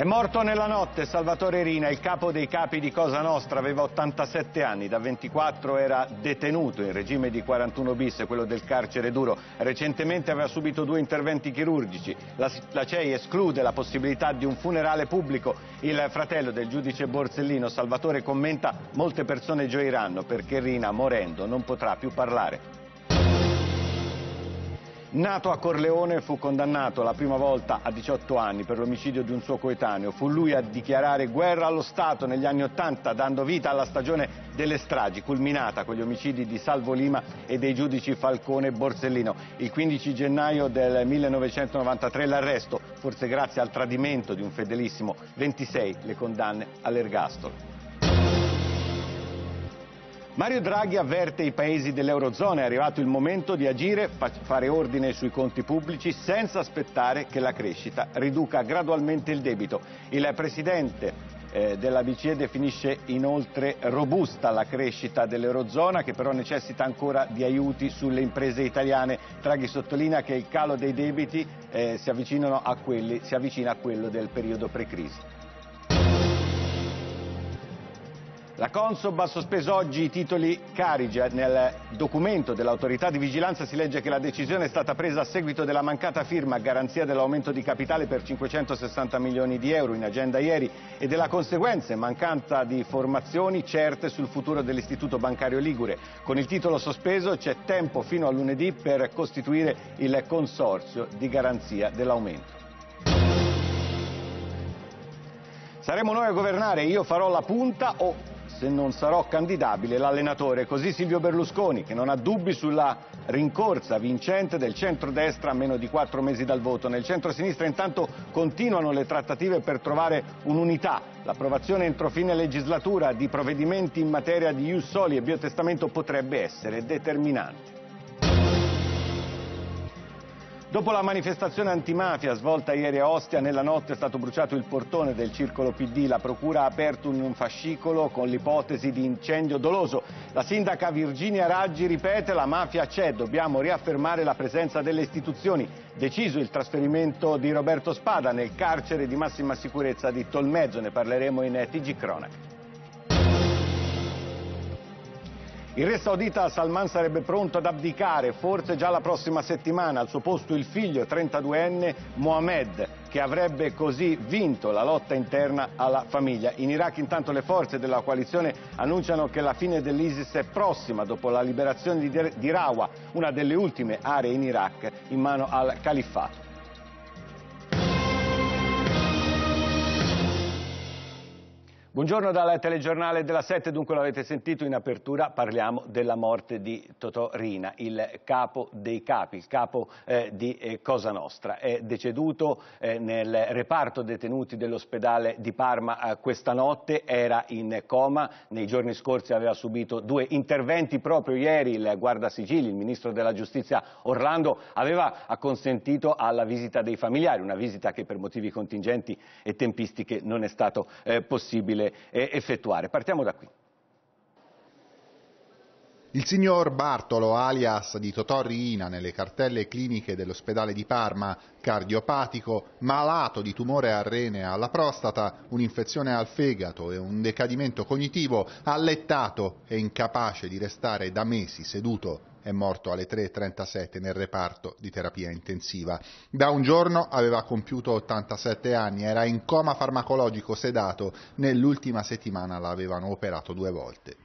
È morto nella notte Salvatore Rina, il capo dei capi di Cosa Nostra, aveva 87 anni, da 24 era detenuto in regime di 41 bis, quello del carcere duro. Recentemente aveva subito due interventi chirurgici. La, la CEI esclude la possibilità di un funerale pubblico. Il fratello del giudice Borsellino, Salvatore, commenta molte persone gioiranno perché Rina, morendo, non potrà più parlare. Nato a Corleone, fu condannato la prima volta a 18 anni per l'omicidio di un suo coetaneo. Fu lui a dichiarare guerra allo Stato negli anni Ottanta dando vita alla stagione delle stragi, culminata con gli omicidi di Salvo Lima e dei giudici Falcone e Borsellino. Il 15 gennaio del 1993 l'arresto, forse grazie al tradimento di un fedelissimo, 26 le condanne all'ergastolo. Mario Draghi avverte i paesi dell'Eurozona, è arrivato il momento di agire, fare ordine sui conti pubblici senza aspettare che la crescita riduca gradualmente il debito. Il Presidente eh, della BCE definisce inoltre robusta la crescita dell'Eurozona che però necessita ancora di aiuti sulle imprese italiane. Draghi sottolinea che il calo dei debiti eh, si, a quelli, si avvicina a quello del periodo pre-crisi. La Consob ha sospeso oggi i titoli Carige. Nel documento dell'autorità di vigilanza si legge che la decisione è stata presa a seguito della mancata firma a garanzia dell'aumento di capitale per 560 milioni di euro in agenda ieri e della conseguenza mancanza di formazioni certe sul futuro dell'Istituto bancario Ligure. Con il titolo sospeso c'è tempo fino a lunedì per costituire il consorzio di garanzia dell'aumento. Saremo noi a governare, io farò la punta o se non sarò candidabile l'allenatore. Così Silvio Berlusconi, che non ha dubbi sulla rincorsa vincente del centrodestra a meno di quattro mesi dal voto. Nel centrosinistra intanto continuano le trattative per trovare un'unità. L'approvazione entro fine legislatura di provvedimenti in materia di ius soli e biotestamento potrebbe essere determinante. Dopo la manifestazione antimafia svolta ieri a Ostia, nella notte è stato bruciato il portone del circolo PD. La procura ha aperto un fascicolo con l'ipotesi di incendio doloso. La sindaca Virginia Raggi ripete la mafia c'è, dobbiamo riaffermare la presenza delle istituzioni. Deciso il trasferimento di Roberto Spada nel carcere di massima sicurezza di Tolmezzo, ne parleremo in TG Cronaca. Il re saudita Salman sarebbe pronto ad abdicare, forse già la prossima settimana, al suo posto il figlio 32enne Mohamed, che avrebbe così vinto la lotta interna alla famiglia. In Iraq intanto le forze della coalizione annunciano che la fine dell'ISIS è prossima dopo la liberazione di Rawa, una delle ultime aree in Iraq in mano al califfato. Buongiorno dal telegiornale della 7, dunque l'avete sentito in apertura, parliamo della morte di Totò Rina, il capo dei capi, il capo eh, di eh, Cosa Nostra. È deceduto eh, nel reparto detenuti dell'ospedale di Parma eh, questa notte, era in coma, nei giorni scorsi aveva subito due interventi, proprio ieri il guardasigili, il ministro della giustizia Orlando, aveva acconsentito alla visita dei familiari, una visita che per motivi contingenti e tempistiche non è stato eh, possibile effettuare. Partiamo da qui. Il signor Bartolo, alias di Totò Riina, nelle cartelle cliniche dell'ospedale di Parma, cardiopatico, malato di tumore al rene alla prostata, un'infezione al fegato e un decadimento cognitivo, allettato e incapace di restare da mesi seduto è morto alle 3.37 nel reparto di terapia intensiva. Da un giorno aveva compiuto 87 anni, era in coma farmacologico sedato, nell'ultima settimana l'avevano operato due volte.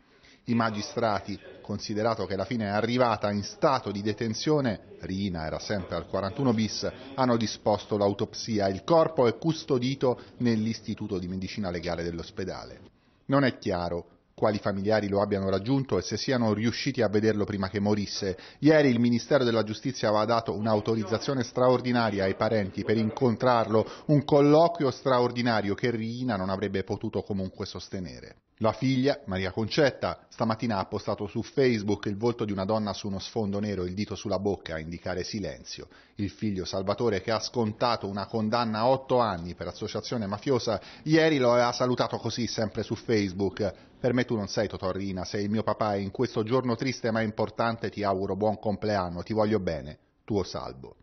I magistrati, considerato che la fine è arrivata in stato di detenzione, Rina era sempre al 41 bis, hanno disposto l'autopsia. Il corpo è custodito nell'Istituto di Medicina Legale dell'ospedale. Non è chiaro quali familiari lo abbiano raggiunto e se siano riusciti a vederlo prima che morisse. Ieri il Ministero della Giustizia aveva dato un'autorizzazione straordinaria ai parenti per incontrarlo, un colloquio straordinario che Rina non avrebbe potuto comunque sostenere. La figlia, Maria Concetta, stamattina ha postato su Facebook il volto di una donna su uno sfondo nero e il dito sulla bocca a indicare silenzio. Il figlio Salvatore, che ha scontato una condanna a otto anni per associazione mafiosa, ieri lo ha salutato così sempre su Facebook. Per me tu non sei Totorrina, sei il mio papà e in questo giorno triste ma importante ti auguro buon compleanno, ti voglio bene, tuo salvo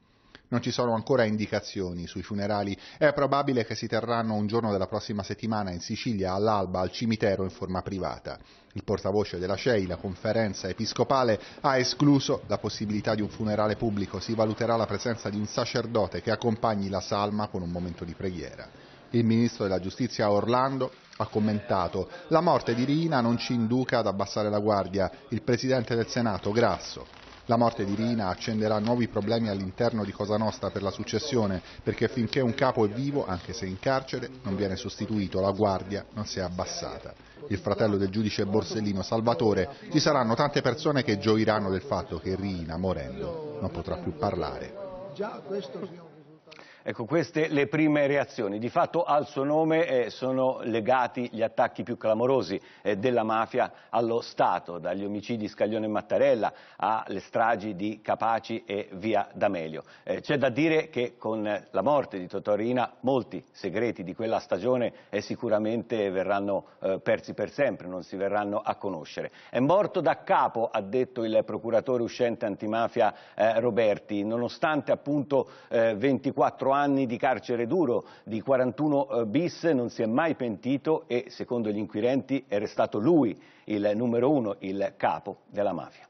non ci sono ancora indicazioni sui funerali. È probabile che si terranno un giorno della prossima settimana in Sicilia all'alba al cimitero in forma privata. Il portavoce della CEI, la conferenza episcopale, ha escluso la possibilità di un funerale pubblico. Si valuterà la presenza di un sacerdote che accompagni la salma con un momento di preghiera. Il ministro della giustizia Orlando ha commentato la morte di Rina non ci induca ad abbassare la guardia. Il presidente del Senato, Grasso, la morte di Rina accenderà nuovi problemi all'interno di Cosa Nostra per la successione, perché finché un capo è vivo, anche se in carcere, non viene sostituito, la guardia non si è abbassata. Il fratello del giudice Borsellino Salvatore, ci saranno tante persone che gioiranno del fatto che Rina, morendo, non potrà più parlare. Ecco, queste le prime reazioni. Di fatto al suo nome eh, sono legati gli attacchi più clamorosi eh, della mafia allo Stato, dagli omicidi Scaglione e Mattarella alle stragi di Capaci e via D'Amelio. Eh, c'è da dire che con la morte di Totorina molti segreti di quella stagione eh, sicuramente verranno eh, persi per sempre, non si verranno a conoscere. È morto da capo, ha detto il procuratore uscente antimafia eh, Roberti, nonostante appunto 24 anni anni di carcere duro, di 41 eh, bis, non si è mai pentito e, secondo gli inquirenti, è restato lui il numero uno, il capo della mafia.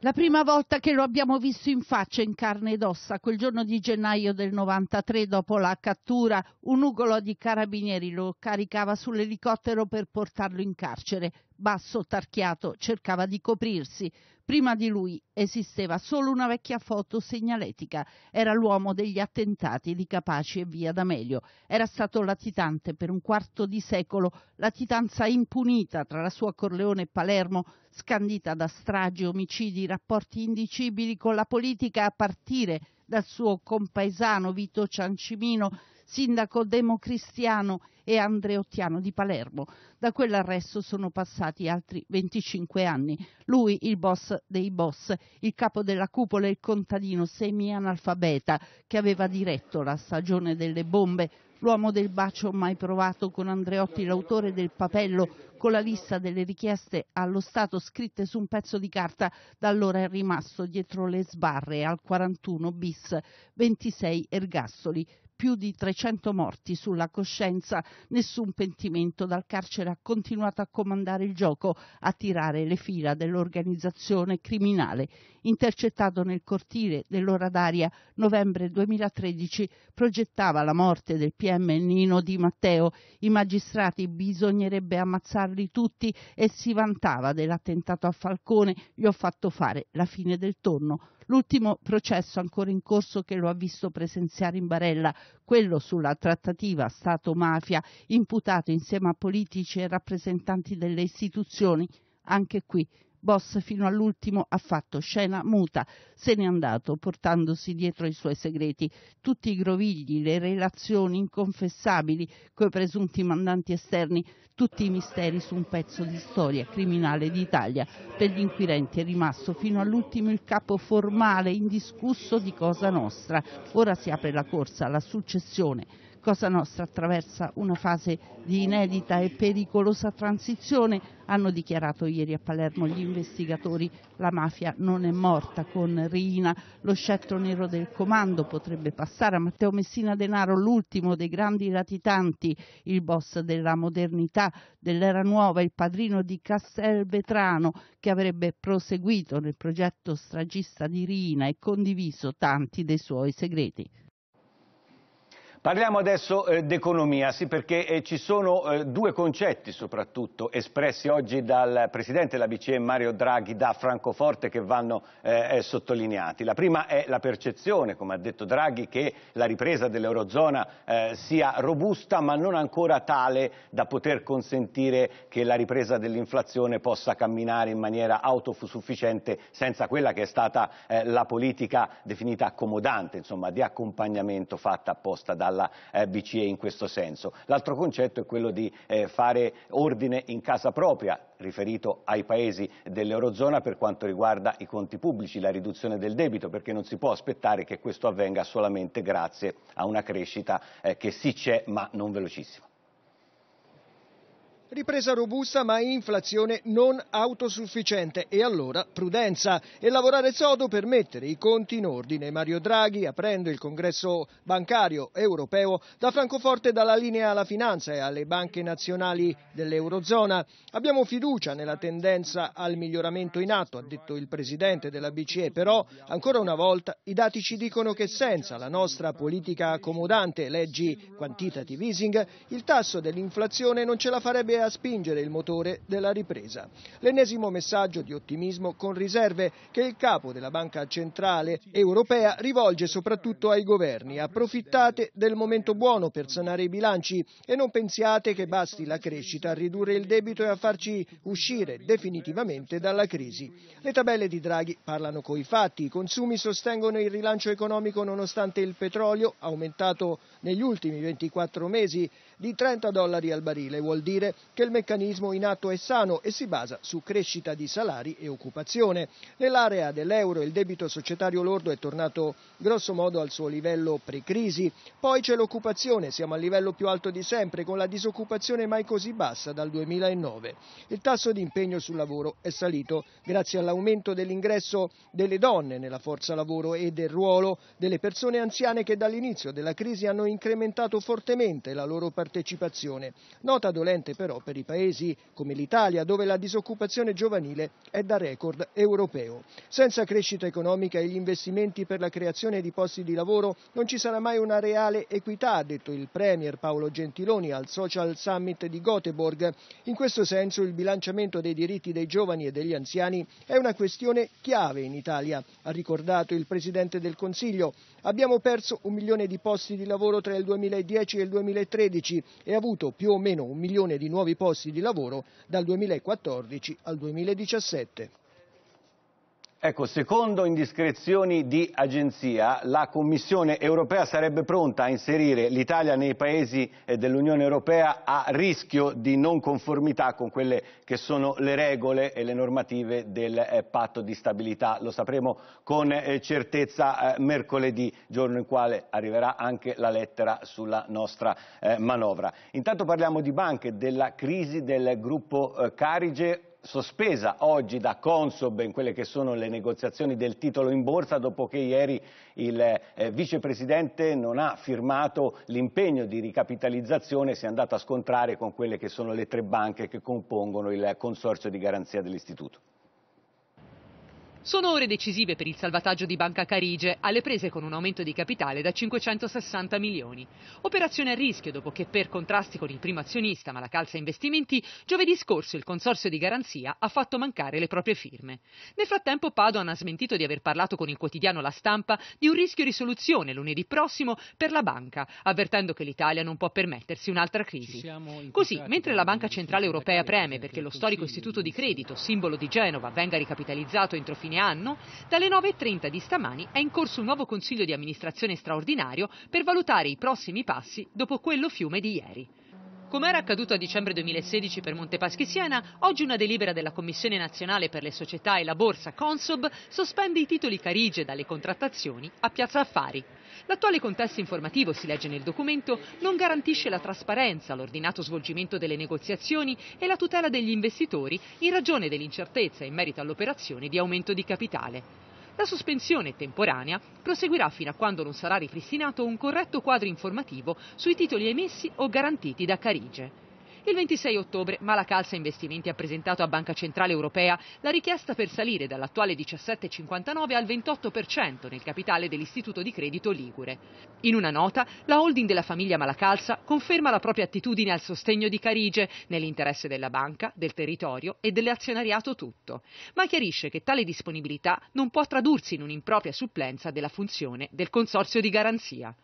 La prima volta che lo abbiamo visto in faccia, in carne ed ossa, quel giorno di gennaio del 93, dopo la cattura, un ugolo di carabinieri lo caricava sull'elicottero per portarlo in carcere. Basso, tarchiato, cercava di coprirsi. Prima di lui esisteva solo una vecchia foto segnaletica. Era l'uomo degli attentati di Capaci e via D'Amelio. Era stato latitante per un quarto di secolo, latitanza impunita tra la sua Corleone e Palermo, scandita da stragi, omicidi, rapporti indicibili con la politica a partire dal suo compaesano Vito Ciancimino, sindaco democristiano e Andreottiano di Palermo. Da quell'arresto sono passati altri 25 anni. Lui, il boss dei boss, il capo della cupola e il contadino semi-analfabeta che aveva diretto la stagione delle bombe l'uomo del bacio mai provato con Andreotti, l'autore del papello con la lista delle richieste allo Stato scritte su un pezzo di carta, da allora è rimasto dietro le sbarre al 41 bis 26 ergassoli più di 300 morti sulla coscienza, nessun pentimento. Dal carcere ha continuato a comandare il gioco, a tirare le fila dell'organizzazione criminale. Intercettato nel cortile dell'ora d'aria novembre 2013, progettava la morte del PM Nino Di Matteo. I magistrati bisognerebbe ammazzarli tutti e si vantava dell'attentato a Falcone. Gli ho fatto fare la fine del tonno. L'ultimo processo ancora in corso che lo ha visto presenziare in barella, quello sulla trattativa Stato-mafia, imputato insieme a politici e rappresentanti delle istituzioni, anche qui Boss fino all'ultimo ha fatto scena muta, se n'è andato portandosi dietro i suoi segreti, tutti i grovigli, le relazioni inconfessabili coi presunti mandanti esterni, tutti i misteri su un pezzo di storia criminale d'Italia. Per gli inquirenti è rimasto fino all'ultimo il capo formale, indiscusso di Cosa Nostra. Ora si apre la corsa alla successione Cosa Nostra attraversa una fase di inedita e pericolosa transizione, hanno dichiarato ieri a Palermo gli investigatori. La mafia non è morta con Rina, lo scettro nero del comando potrebbe passare a Matteo Messina Denaro, l'ultimo dei grandi latitanti, il boss della modernità, dell'era nuova, il padrino di Castelvetrano che avrebbe proseguito nel progetto stragista di Rina e condiviso tanti dei suoi segreti. Parliamo adesso eh, d'economia, sì, perché eh, ci sono eh, due concetti soprattutto espressi oggi dal Presidente della BCE Mario Draghi da Francoforte che vanno eh, eh, sottolineati. La prima è la percezione, come ha detto Draghi, che la ripresa dell'Eurozona eh, sia robusta ma non ancora tale da poter consentire che la ripresa dell'inflazione possa camminare in maniera autosufficiente senza quella che è stata la politica definita accomodante, insomma, di accompagnamento fatta apposta dalla dalla eh, BCE in questo senso. L'altro concetto è quello di eh, fare ordine in casa propria, riferito ai paesi dell'Eurozona per quanto riguarda i conti pubblici, la riduzione del debito, perché non si può aspettare che questo avvenga solamente grazie a una crescita eh, che sì c'è ma non velocissima. Ripresa robusta ma inflazione non autosufficiente e allora prudenza e lavorare sodo per mettere i conti in ordine. Mario Draghi, aprendo il congresso bancario europeo, da Francoforte dalla linea alla finanza e alle banche nazionali dell'Eurozona. Abbiamo fiducia nella tendenza al miglioramento in atto, ha detto il presidente della BCE, però ancora una volta i dati ci dicono che senza la nostra politica accomodante, leggi quantitative easing, il tasso dell'inflazione non ce la farebbe serve a spingere il motore della ripresa. L'ennesimo messaggio di ottimismo con riserve che il capo della Banca Centrale Europea rivolge soprattutto ai governi. Approfittate del momento buono per sanare i bilanci e non pensiate che basti la crescita a ridurre il debito e a farci uscire definitivamente dalla crisi. Le tabelle di Draghi parlano coi fatti, i consumi sostengono il rilancio economico nonostante il petrolio, aumentato negli ultimi 24 mesi di 30 dollari al barile. Vuol dire che il meccanismo in atto è sano e si basa su crescita di salari e occupazione. Nell'area dell'euro il debito societario lordo è tornato grosso modo al suo livello pre-crisi. Poi c'è l'occupazione, siamo al livello più alto di sempre, con la disoccupazione mai così bassa dal 2009. Il tasso di impegno sul lavoro è salito grazie all'aumento dell'ingresso delle donne nella forza lavoro e del ruolo delle persone anziane che dall'inizio della crisi hanno incrementato fortemente la loro partecipazione partecipazione, nota dolente però per i paesi come l'Italia dove la disoccupazione giovanile è da record europeo. Senza crescita economica e gli investimenti per la creazione di posti di lavoro non ci sarà mai una reale equità, ha detto il Premier Paolo Gentiloni al Social Summit di Göteborg. In questo senso il bilanciamento dei diritti dei giovani e degli anziani è una questione chiave in Italia, ha ricordato il Presidente del Consiglio, Abbiamo perso un milione di posti di lavoro tra il 2010 e il 2013 e avuto più o meno un milione di nuovi posti di lavoro dal 2014 al 2017. Ecco, secondo indiscrezioni di agenzia, la Commissione europea sarebbe pronta a inserire l'Italia nei paesi eh, dell'Unione europea a rischio di non conformità con quelle che sono le regole e le normative del eh, patto di stabilità. Lo sapremo con eh, certezza mercoledì, giorno in quale arriverà anche la lettera sulla nostra manovra. Intanto parliamo di banche, della crisi del gruppo Carige sospesa oggi da Consob in quelle che sono le negoziazioni del titolo in borsa dopo che ieri il eh, vicepresidente non ha firmato l'impegno di ricapitalizzazione e si è andato a scontrare con quelle che sono le tre banche che compongono il consorzio di garanzia dell'istituto. Sono ore decisive per il salvataggio di Banca Carige, alle prese con un aumento di capitale da 560 milioni. Operazione a rischio dopo che per contrasti con il primo azionista Malacalza Investimenti, giovedì scorso il consorzio di garanzia ha fatto mancare le proprie firme. Nel frattempo Padoan ha smentito di aver parlato con il quotidiano La Stampa di un rischio risoluzione lunedì prossimo per la banca, avvertendo che l'Italia non può permettersi un'altra crisi. Così, mentre la Banca Centrale Europea preme perché lo storico istituto di credito, simbolo di Genova, venga ricapitalizzato entro fine fine anno, dalle 9.30 di stamani è in corso un nuovo Consiglio di amministrazione straordinario per valutare i prossimi passi dopo quello fiume di ieri. Come era accaduto a dicembre 2016 per Montepaschi Siena, oggi una delibera della Commissione nazionale per le società e la borsa Consob sospende i titoli Carige dalle contrattazioni a Piazza Affari. L'attuale contesto informativo, si legge nel documento, non garantisce la trasparenza, l'ordinato svolgimento delle negoziazioni e la tutela degli investitori in ragione dell'incertezza in merito all'operazione di aumento di capitale. La sospensione temporanea proseguirà fino a quando non sarà ripristinato un corretto quadro informativo sui titoli emessi o garantiti da Carige il 26 ottobre Malacalza Investimenti ha presentato a Banca Centrale Europea la richiesta per salire dall'attuale 17,59 al 28% nel capitale dell'istituto di credito Ligure. In una nota, la holding della famiglia Malacalza conferma la propria attitudine al sostegno di Carige nell'interesse della banca, del territorio e dell'azionariato tutto, ma chiarisce che tale disponibilità non può tradursi in un'impropria supplenza della funzione del consorzio di garanzia.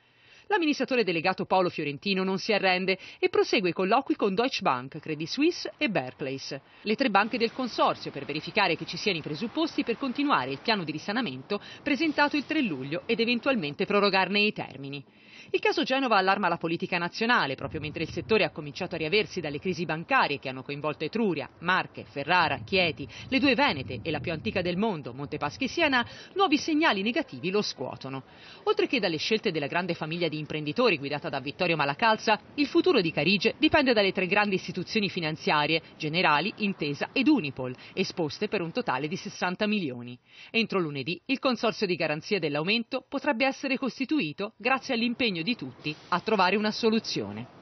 L'amministratore delegato Paolo Fiorentino non si arrende e prosegue i colloqui con Deutsche Bank, Credit Suisse e Barclays, le tre banche del consorzio per verificare che ci siano i presupposti per continuare il piano di risanamento presentato il 3 luglio ed eventualmente prorogarne i termini. Il caso Genova allarma la politica nazionale, proprio mentre il settore ha cominciato a riaversi dalle crisi bancarie che hanno coinvolto Etruria, Marche, Ferrara, Chieti, le due Venete e la più antica del mondo, Montepaschi Siena, nuovi segnali negativi lo scuotono. Oltre che dalle scelte della grande famiglia di imprenditori guidata da Vittorio Malacalza, il futuro di Carige dipende dalle tre grandi istituzioni finanziarie, Generali, Intesa ed Unipol, esposte per un totale di 60 milioni. Entro lunedì il consorzio di garanzia dell'aumento potrebbe essere costituito grazie all'impegno impegno di tutti a trovare una soluzione.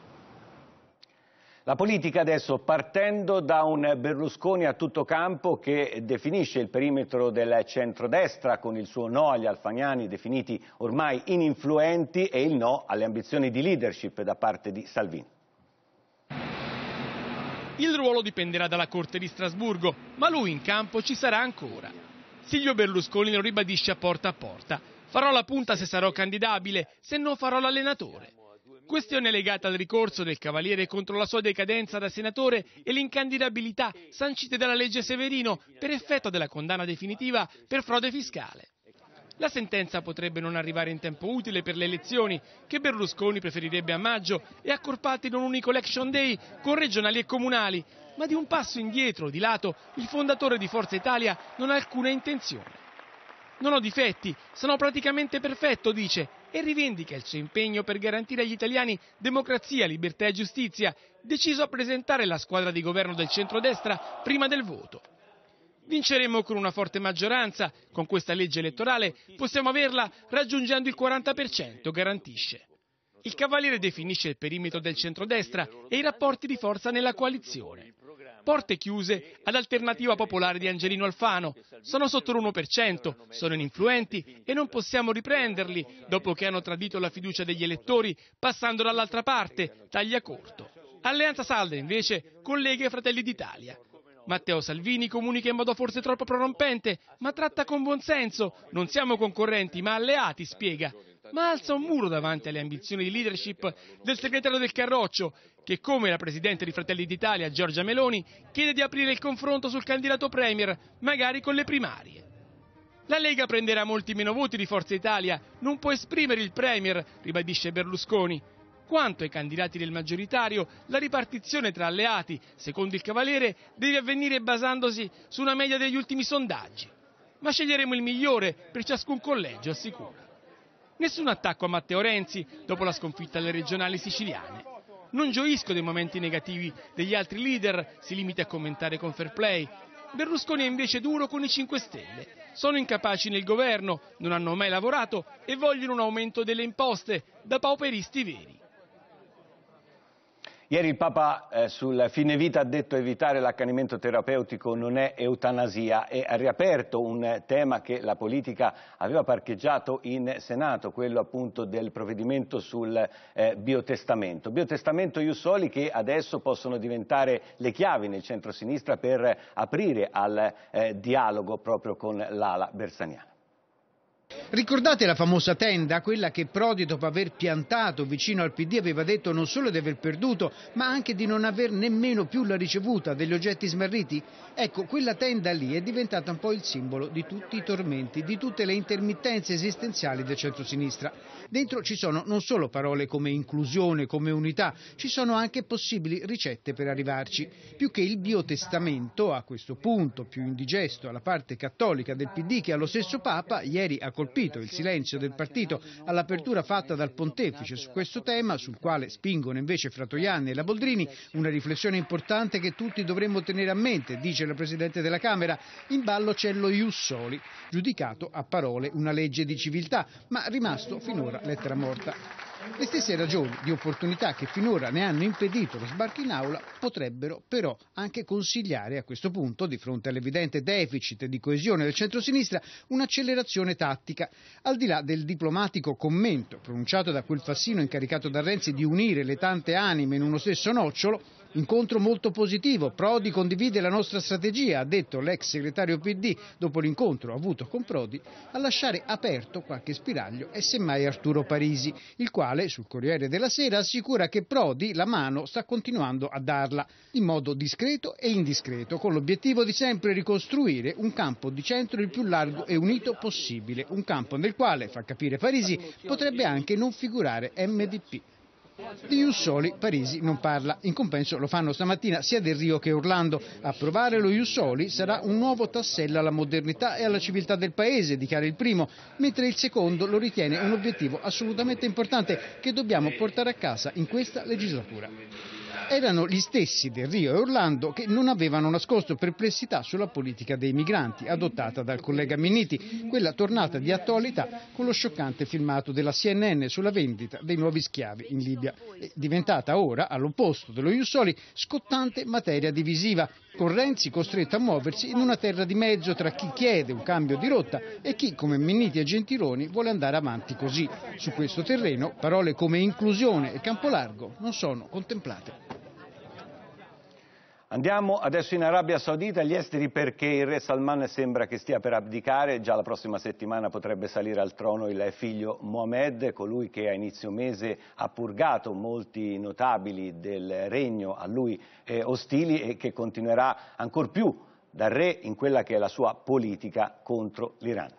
La politica adesso partendo da un Berlusconi a tutto campo che definisce il perimetro del centrodestra con il suo no agli alfagnani definiti ormai ininfluenti e il no alle ambizioni di leadership da parte di Salvini. Il ruolo dipenderà dalla Corte di Strasburgo, ma lui in campo ci sarà ancora. Silvio Berlusconi lo ribadisce a porta a porta. Farò la punta se sarò candidabile, se no farò l'allenatore. Questione legata al ricorso del Cavaliere contro la sua decadenza da senatore e l'incandidabilità sancite dalla legge Severino per effetto della condanna definitiva per frode fiscale. La sentenza potrebbe non arrivare in tempo utile per le elezioni, che Berlusconi preferirebbe a maggio e accorpate in un unico election day con regionali e comunali, ma di un passo indietro, di lato, il fondatore di Forza Italia non ha alcuna intenzione. Non ho difetti, sono praticamente perfetto, dice, e rivendica il suo impegno per garantire agli italiani democrazia, libertà e giustizia, deciso a presentare la squadra di governo del centrodestra prima del voto. Vinceremo con una forte maggioranza, con questa legge elettorale possiamo averla raggiungendo il 40%, garantisce. Il Cavaliere definisce il perimetro del centrodestra e i rapporti di forza nella coalizione porte chiuse ad Alternativa popolare di Angelino Alfano. Sono sotto l'1%, sono ininfluenti e non possiamo riprenderli dopo che hanno tradito la fiducia degli elettori passando dall'altra parte, taglia corto. Alleanza Salda invece collega i Fratelli d'Italia. Matteo Salvini comunica in modo forse troppo prorompente, ma tratta con buon senso. Non siamo concorrenti, ma alleati, spiega ma alza un muro davanti alle ambizioni di leadership del segretario del Carroccio, che come la Presidente di Fratelli d'Italia, Giorgia Meloni, chiede di aprire il confronto sul candidato Premier, magari con le primarie. La Lega prenderà molti meno voti di Forza Italia, non può esprimere il Premier, ribadisce Berlusconi. Quanto ai candidati del maggioritario, la ripartizione tra alleati, secondo il Cavaliere, deve avvenire basandosi su una media degli ultimi sondaggi. Ma sceglieremo il migliore per ciascun collegio, assicura. Nessun attacco a Matteo Renzi dopo la sconfitta alle regionali siciliane. Non gioisco dei momenti negativi degli altri leader, si limita a commentare con fair play. Berlusconi è invece duro con i 5 Stelle. Sono incapaci nel governo, non hanno mai lavorato e vogliono un aumento delle imposte da pauperisti veri. Ieri il Papa eh, sul fine vita ha detto evitare l'accanimento terapeutico non è eutanasia e ha riaperto un tema che la politica aveva parcheggiato in Senato, quello appunto del provvedimento sul eh, biotestamento. Biotestamento Iussoli che adesso possono diventare le chiavi nel centro-sinistra per aprire al eh, dialogo proprio con l'ala bersaniana. Ricordate la famosa tenda, quella che Prodi dopo aver piantato vicino al PD aveva detto non solo di aver perduto, ma anche di non aver nemmeno più la ricevuta degli oggetti smarriti? Ecco, quella tenda lì è diventata un po' il simbolo di tutti i tormenti, di tutte le intermittenze esistenziali del centrosinistra. Dentro ci sono non solo parole come inclusione, come unità, ci sono anche possibili ricette per arrivarci. Più che il biotestamento, a questo punto più indigesto alla parte cattolica del PD che allo stesso Papa, ieri ha colpito colpito il silenzio del partito all'apertura fatta dal pontefice su questo tema, sul quale spingono invece Fratoianni e la Boldrini, una riflessione importante che tutti dovremmo tenere a mente, dice la Presidente della Camera. In ballo c'è lo Jussoli, giudicato a parole una legge di civiltà, ma rimasto finora lettera morta. Le stesse ragioni di opportunità che finora ne hanno impedito lo sbarco in aula potrebbero però anche consigliare a questo punto, di fronte all'evidente deficit di coesione del centrosinistra, un'accelerazione tattica. Al di là del diplomatico commento pronunciato da quel Fassino incaricato da Renzi di unire le tante anime in uno stesso nocciolo, Incontro molto positivo, Prodi condivide la nostra strategia, ha detto l'ex segretario PD dopo l'incontro avuto con Prodi, a lasciare aperto qualche spiraglio è semmai Arturo Parisi, il quale sul Corriere della Sera assicura che Prodi la mano sta continuando a darla in modo discreto e indiscreto, con l'obiettivo di sempre ricostruire un campo di centro il più largo e unito possibile, un campo nel quale, fa capire Parisi, potrebbe anche non figurare MDP. Di Ussoli Parisi non parla, in compenso lo fanno stamattina sia Del Rio che Orlando. Approvare lo Ussoli sarà un nuovo tassello alla modernità e alla civiltà del paese, dichiara il primo, mentre il secondo lo ritiene un obiettivo assolutamente importante che dobbiamo portare a casa in questa legislatura erano gli stessi del Rio e Orlando che non avevano nascosto perplessità sulla politica dei migranti adottata dal collega Minniti, quella tornata di attualità con lo scioccante filmato della CNN sulla vendita dei nuovi schiavi in Libia, è diventata ora, all'opposto dello Jussoli, scottante materia divisiva, con Renzi costretto a muoversi in una terra di mezzo tra chi chiede un cambio di rotta e chi, come Minniti e Gentiloni, vuole andare avanti così. Su questo terreno parole come inclusione e campo largo non sono contemplate. Andiamo adesso in Arabia Saudita, agli esteri, perché il re Salman sembra che stia per abdicare, già la prossima settimana potrebbe salire al trono il figlio Mohammed, colui che a inizio mese ha purgato molti notabili del regno a lui eh, ostili e che continuerà ancor più dal re in quella che è la sua politica contro l'Iran.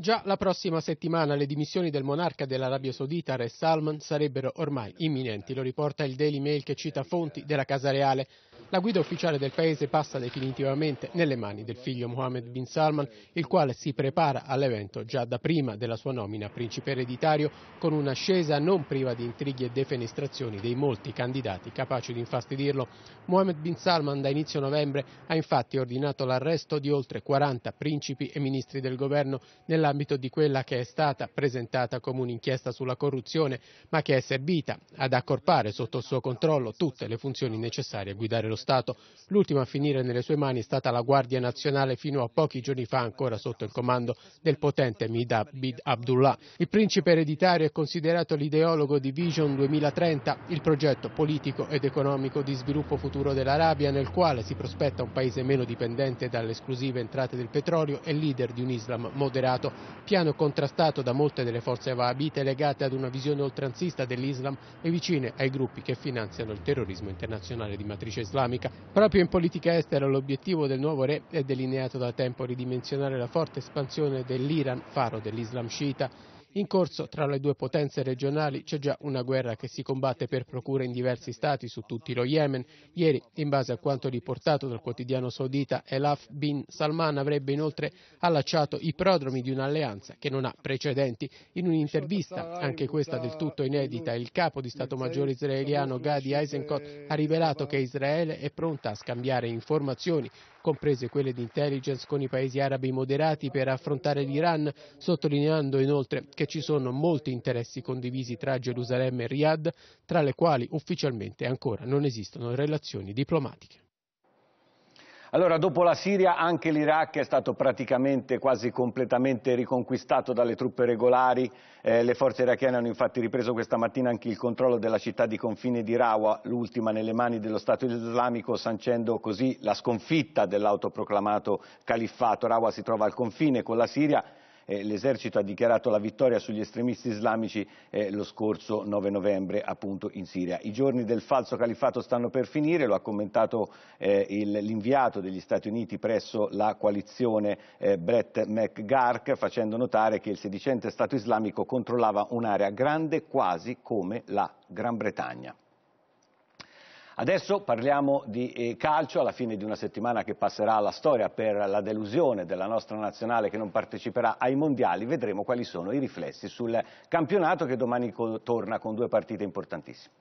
Già la prossima settimana le dimissioni del monarca dell'Arabia Saudita, Re Salman, sarebbero ormai imminenti, lo riporta il Daily Mail che cita fonti della Casa Reale. La guida ufficiale del paese passa definitivamente nelle mani del figlio Mohammed bin Salman, il quale si prepara all'evento già da prima della sua nomina a principe ereditario con un'ascesa non priva di intrighi e defenestrazioni dei molti candidati capaci di infastidirlo. Mohammed bin Salman da inizio novembre ha infatti ordinato l'arresto di oltre 40 principi e ministri del governo nell'ambito di quella che è stata presentata come un'inchiesta sulla corruzione, ma che è servita ad accorpare sotto il suo controllo tutte le funzioni necessarie a guidare lo Stato. L'ultima a finire nelle sue mani è stata la Guardia Nazionale fino a pochi giorni fa ancora sotto il comando del potente Mida Bid Abdullah. Il principe ereditario è considerato l'ideologo di Vision 2030, il progetto politico ed economico di sviluppo futuro dell'Arabia nel quale si prospetta un paese meno dipendente dalle esclusive entrate del petrolio e leader di un Islam moderato, piano contrastato da molte delle forze wahabite legate ad una visione oltranzista dell'Islam e vicine ai gruppi che finanziano il terrorismo internazionale di matrice islamica islamica. Proprio in politica estera l'obiettivo del nuovo re è delineato da tempo ridimensionare la forte espansione dell'Iran, faro dell'Islam sciita. In corso tra le due potenze regionali c'è già una guerra che si combatte per procura in diversi stati su tutti lo Yemen. Ieri, in base a quanto riportato dal quotidiano saudita, Elaf bin Salman avrebbe inoltre allacciato i prodromi di un'alleanza che non ha precedenti. In un'intervista, anche questa del tutto inedita, il capo di Stato Maggiore israeliano Gadi Eisenkot ha rivelato che Israele è pronta a scambiare informazioni comprese quelle di intelligence con i paesi arabi moderati per affrontare l'Iran, sottolineando inoltre che ci sono molti interessi condivisi tra Gerusalemme e Riyadh, tra le quali ufficialmente ancora non esistono relazioni diplomatiche. Allora, dopo la Siria anche l'Iraq è stato praticamente quasi completamente riconquistato dalle truppe regolari. Eh, le forze irachene hanno infatti ripreso questa mattina anche il controllo della città di confine di Rawa, l'ultima nelle mani dello Stato islamico, sancendo così la sconfitta dell'autoproclamato califfato. Rawa si trova al confine con la Siria eh, l'esercito ha dichiarato la vittoria sugli estremisti islamici eh, lo scorso 9 novembre appunto in Siria. I giorni del falso califato stanno per finire, lo ha commentato eh, l'inviato degli Stati Uniti presso la coalizione eh, Brett McGark facendo notare che il sedicente Stato islamico controllava un'area grande quasi come la Gran Bretagna. Adesso parliamo di eh, calcio alla fine di una settimana che passerà alla storia per la delusione della nostra nazionale che non parteciperà ai mondiali. Vedremo quali sono i riflessi sul campionato che domani torna con due partite importantissime.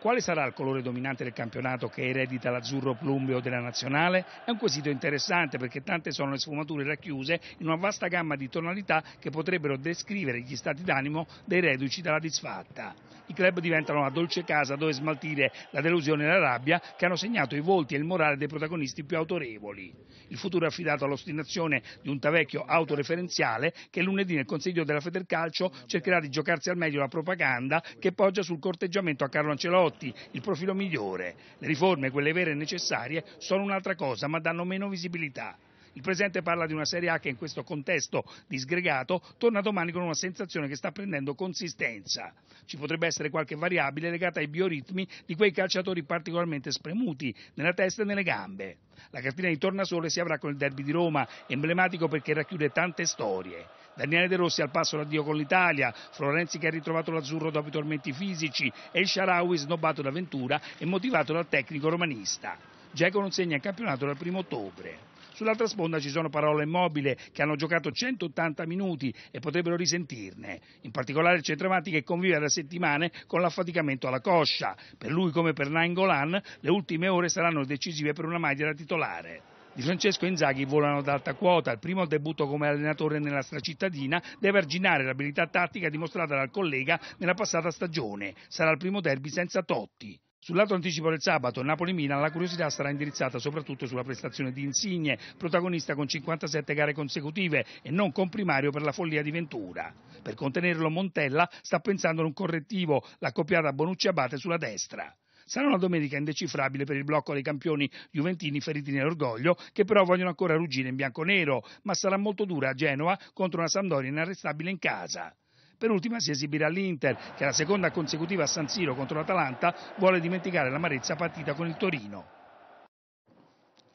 Quale sarà il colore dominante del campionato che eredita l'azzurro plumbeo della nazionale? È un quesito interessante perché tante sono le sfumature racchiuse in una vasta gamma di tonalità che potrebbero descrivere gli stati d'animo dei reduci dalla disfatta. I club diventano la dolce casa dove smaltire la delusione e la rabbia che hanno segnato i volti e il morale dei protagonisti più autorevoli. Il futuro è affidato all'ostinazione di un Tavecchio autoreferenziale che lunedì nel Consiglio della Federcalcio cercherà di giocarsi al meglio la propaganda che poggia sul corteggiamento a Carlo Ancelotti prodotti il profilo migliore. Le riforme, quelle vere e necessarie, sono un'altra cosa, ma danno meno visibilità. Il presente parla di una Serie A che in questo contesto disgregato torna domani con una sensazione che sta prendendo consistenza. Ci potrebbe essere qualche variabile legata ai bioritmi di quei calciatori particolarmente spremuti nella testa e nelle gambe. La cartina di tornasole si avrà con il derby di Roma, emblematico perché racchiude tante storie. Daniele De Rossi al passo l'addio con l'Italia, Florenzi che ha ritrovato l'azzurro dopo i tormenti fisici, El Sharawi snobbato da Ventura e motivato dal tecnico romanista. Geco non segna il campionato dal primo ottobre. Sull'altra sponda ci sono Parola Immobile che hanno giocato 180 minuti e potrebbero risentirne. In particolare il centravanti che convive da settimane con l'affaticamento alla coscia. Per lui come per Nainggolan le ultime ore saranno decisive per una maglia da titolare. Di Francesco e Inzaghi volano ad alta quota, il primo al debutto come allenatore nella stracittadina deve arginare l'abilità tattica dimostrata dal collega nella passata stagione. Sarà il primo derby senza Totti. Sul lato anticipo del sabato, Napoli-Milan, la curiosità sarà indirizzata soprattutto sulla prestazione di Insigne, protagonista con 57 gare consecutive e non con primario per la follia di Ventura. Per contenerlo Montella sta pensando ad un correttivo, l'accoppiata Bonucci-Abate sulla destra. Sarà una domenica indecifrabile per il blocco dei campioni juventini feriti nell'orgoglio, che però vogliono ancora ruggire in bianco-nero, ma sarà molto dura a Genova contro una Sampdoria inarrestabile in casa. Per ultima si esibirà l'Inter, che alla seconda consecutiva a San Siro contro l'Atalanta vuole dimenticare l'amarezza partita con il Torino.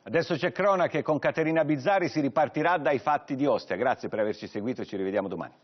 Adesso c'è Cronache, con Caterina Bizzari si ripartirà dai fatti di Ostia. Grazie per averci seguito e ci rivediamo domani.